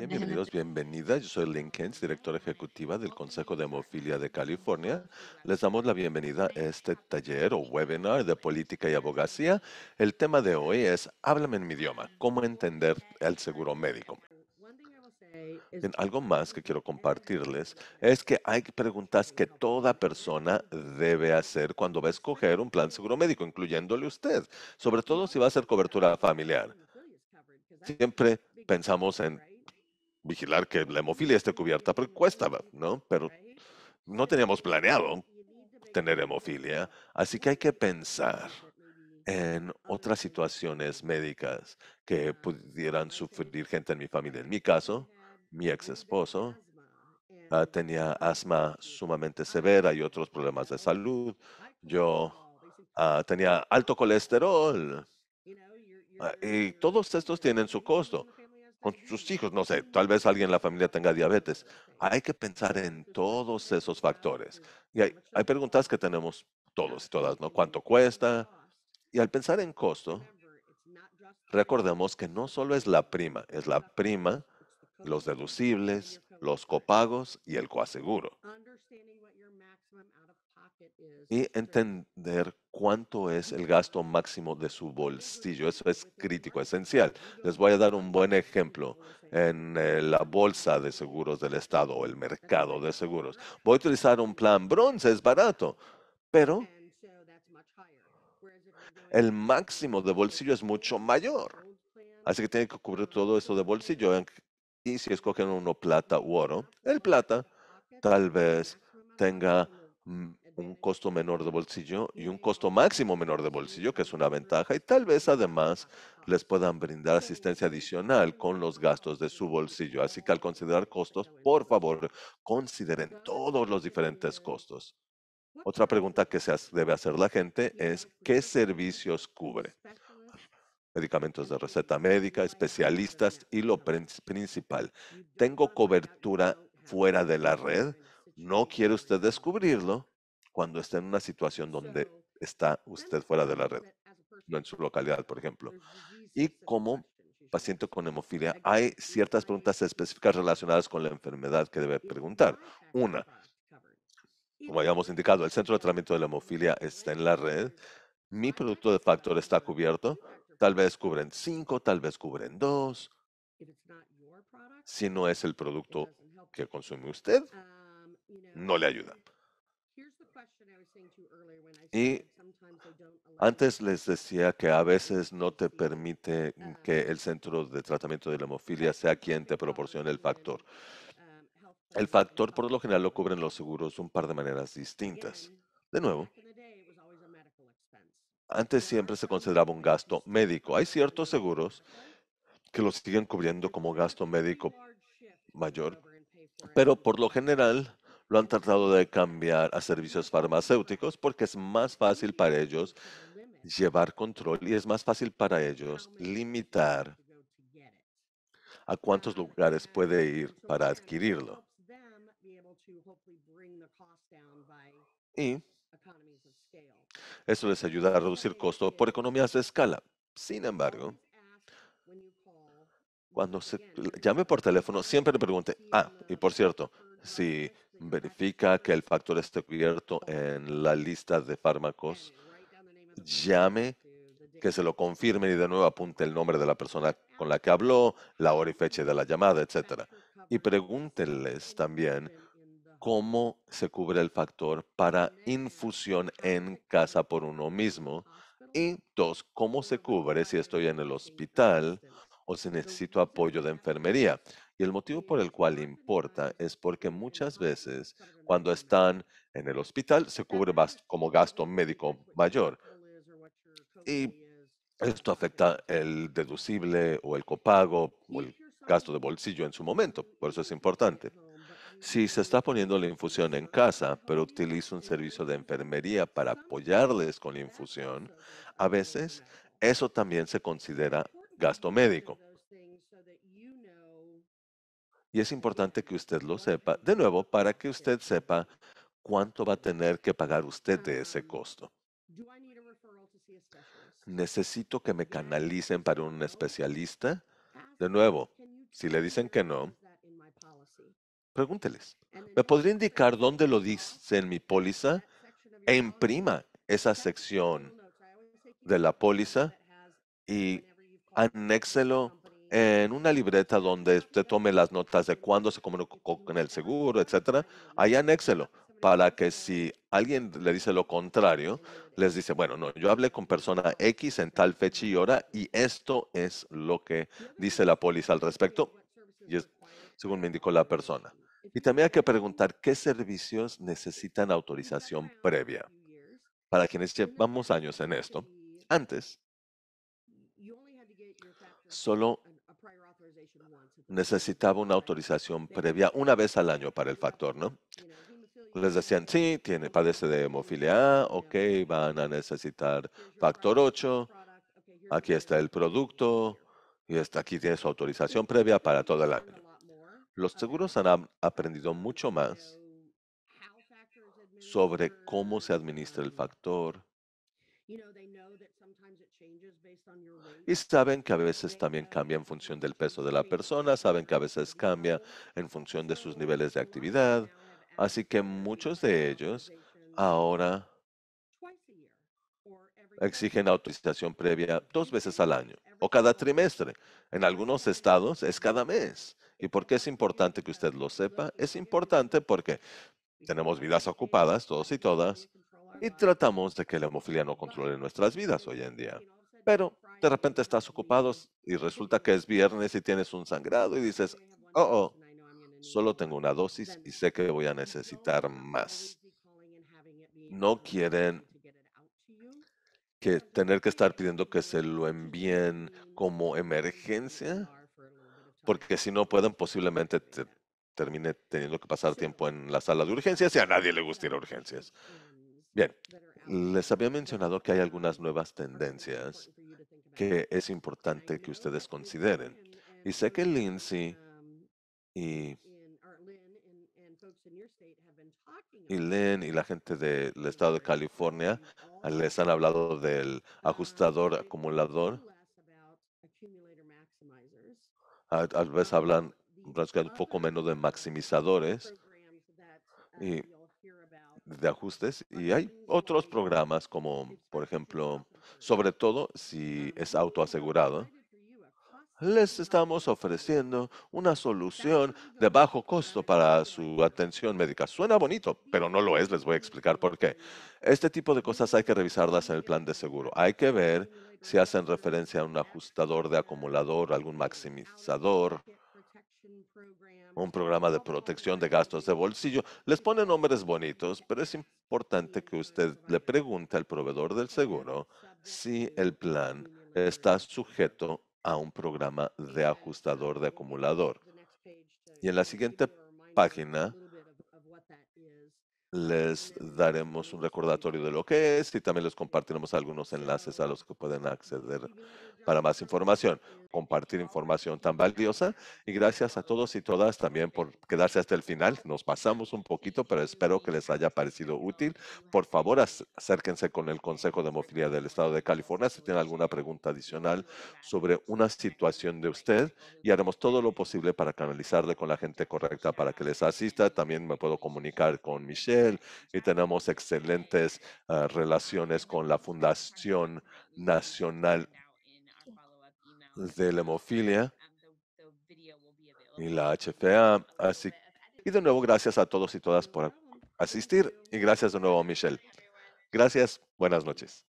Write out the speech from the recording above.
bienvenidos, bienvenidas. Yo soy Lynn directora ejecutiva del Consejo de Hemofilia de California. Les damos la bienvenida a este taller o webinar de política y abogacía. El tema de hoy es Háblame en mi idioma, cómo entender el seguro médico. algo más que quiero compartirles es que hay preguntas que toda persona debe hacer cuando va a escoger un plan seguro médico, incluyéndole usted, sobre todo si va a ser cobertura familiar. Siempre pensamos en vigilar que la hemofilia esté cubierta, porque cuesta, ¿no? Pero no teníamos planeado tener hemofilia, así que hay que pensar en otras situaciones médicas que pudieran sufrir gente en mi familia. En mi caso, mi ex esposo ah, tenía asma sumamente severa y otros problemas de salud. Yo ah, tenía alto colesterol. Ah, y todos estos tienen su costo con sus hijos, no sé, tal vez alguien en la familia tenga diabetes. Hay que pensar en todos esos factores. Y hay, hay preguntas que tenemos todos y todas, ¿no? ¿Cuánto cuesta? Y al pensar en costo, recordemos que no solo es la prima, es la prima, los deducibles, los copagos y el coaseguro y entender cuánto es el gasto máximo de su bolsillo. Eso es crítico, esencial. Les voy a dar un buen ejemplo en eh, la bolsa de seguros del Estado o el mercado de seguros. Voy a utilizar un plan bronce, es barato, pero el máximo de bolsillo es mucho mayor. Así que tiene que cubrir um, todo eso de bolsillo. Y si escogen uno plata u oro, el plata tal vez tenga un costo menor de bolsillo y un costo máximo menor de bolsillo, que es una ventaja, y tal vez además les puedan brindar asistencia adicional con los gastos de su bolsillo. Así que al considerar costos, por favor, consideren todos los diferentes costos. Otra pregunta que se debe hacer la gente es, ¿qué servicios cubre? medicamentos de receta médica, especialistas y lo principal, ¿tengo cobertura fuera de la red? ¿No quiere usted descubrirlo? cuando está en una situación donde está usted fuera de la red, no en su localidad, por ejemplo. Y como paciente con hemofilia, hay ciertas preguntas específicas relacionadas con la enfermedad que debe preguntar. Una, como habíamos indicado, el centro de tratamiento de la hemofilia está en la red. Mi producto de factor está cubierto. Tal vez cubren cinco, tal vez cubren dos. Si no es el producto que consume usted, um, no le ayuda. Y antes les decía que a veces no te permite que um, el centro de tratamiento de la um, hemofilia sea quien te proporcione el factor. Um, el factor por lo general lo cubren los seguros un par de maneras distintas. De nuevo, antes siempre se consideraba un gasto médico. Hay ciertos seguros que lo siguen cubriendo como gasto médico mayor, pero por lo general lo han tratado de cambiar a servicios farmacéuticos porque es más fácil para ellos llevar control y es más fácil para ellos limitar a cuántos lugares puede ir para adquirirlo. Y eso les ayuda a reducir costo por economías de escala. Sin embargo, cuando se llame por teléfono, siempre le pregunte, ah, y por cierto, si verifica que el factor esté cubierto en la lista de fármacos, llame, que se lo confirme y de nuevo apunte el nombre de la persona con la que habló, la hora y fecha de la llamada, etc. Y pregúntenles también cómo se cubre el factor para infusión en casa por uno mismo. Y dos, cómo se cubre si estoy en el hospital o si necesito apoyo de enfermería. Y el motivo por el cual importa es porque muchas veces cuando están en el hospital se cubre como gasto médico mayor. Y esto afecta el deducible o el copago o el gasto de bolsillo en su momento. Por eso es importante. Si se está poniendo la infusión en casa, pero utiliza un servicio de enfermería para apoyarles con la infusión, a veces eso también se considera gasto médico. Y es importante que usted lo sepa, de nuevo, para que usted sepa cuánto va a tener que pagar usted de ese um, costo. Necesito que me canalicen para un oh, especialista. De nuevo, si le dicen que no, pregúnteles. ¿Me podría indicar dónde lo dice en mi póliza? imprima esa sección de la póliza y anéxelo en una libreta donde usted tome las notas de cuándo se comunicó con el seguro, etcétera, ahí anéxelo para que si alguien le dice lo contrario, les dice, bueno, no, yo hablé con persona X en tal fecha y hora y esto es lo que dice la póliza al respecto, y según me indicó la persona. Y también hay que preguntar qué servicios necesitan autorización previa. Para quienes llevamos años en esto, antes solo necesitaba una autorización previa una vez al año para el factor, ¿no? Les decían, sí, tiene, padece de hemofilia A, ah, ok, van a necesitar factor 8, aquí está el producto, y está, aquí tiene su autorización previa para todo el año. Los um, seguros han aprendido mucho más sobre cómo se administra el um, factor. Y saben que a veces también cambia en función del peso de la persona, saben que a veces cambia en función de sus niveles de actividad. Así que muchos de ellos ahora exigen autorización previa dos veces al año o cada trimestre. En algunos estados es cada mes. ¿Y por qué es importante que usted lo sepa? Es importante porque tenemos vidas ocupadas, todos y todas, y tratamos de que la hemofilia no controle nuestras vidas hoy en día. Pero de repente estás ocupado y resulta que es viernes y tienes un sangrado y dices, oh, oh, solo tengo una dosis y sé que voy a necesitar más. No quieren que tener que estar pidiendo que se lo envíen como emergencia, porque si no pueden posiblemente termine teniendo que pasar tiempo en la sala de urgencias y a nadie le gusta ir a urgencias. Bien, les había mencionado que hay algunas nuevas tendencias que es importante que ustedes consideren. Y um, sé que Lindsay um, y, Lynn y la gente del estado de California les han hablado del ajustador acumulador. Tal vez veces um, hablan un poco menos de maximizadores. Y uh, de ajustes y hay otros programas como, por ejemplo, sobre todo si es autoasegurado, les estamos ofreciendo una solución de bajo costo para su atención médica. Suena bonito, pero no lo es. Les voy a explicar por qué. Este tipo de cosas hay que revisarlas en el plan de seguro. Hay que ver si hacen referencia a un ajustador de acumulador, algún maximizador un programa de protección de gastos de bolsillo. Les pone nombres bonitos, pero es importante que usted le pregunte al proveedor del seguro si el plan está sujeto a un programa de ajustador de acumulador. Y en la siguiente página les daremos un recordatorio de lo que es y también les compartiremos algunos enlaces a los que pueden acceder para más información compartir información tan valiosa. Y gracias a todos y todas también por quedarse hasta el final. Nos pasamos un poquito, pero espero que les haya parecido útil. Por favor, acérquense con el Consejo de Hemofilia del Estado de California si tienen alguna pregunta adicional sobre una situación de usted y haremos todo lo posible para canalizarle con la gente correcta para que les asista. También me puedo comunicar con Michelle y tenemos excelentes ah, relaciones con la Fundación Nacional de la hemofilia y la HFA. Así y de nuevo, gracias a todos y todas por asistir y gracias de nuevo, Michelle. Gracias, buenas noches.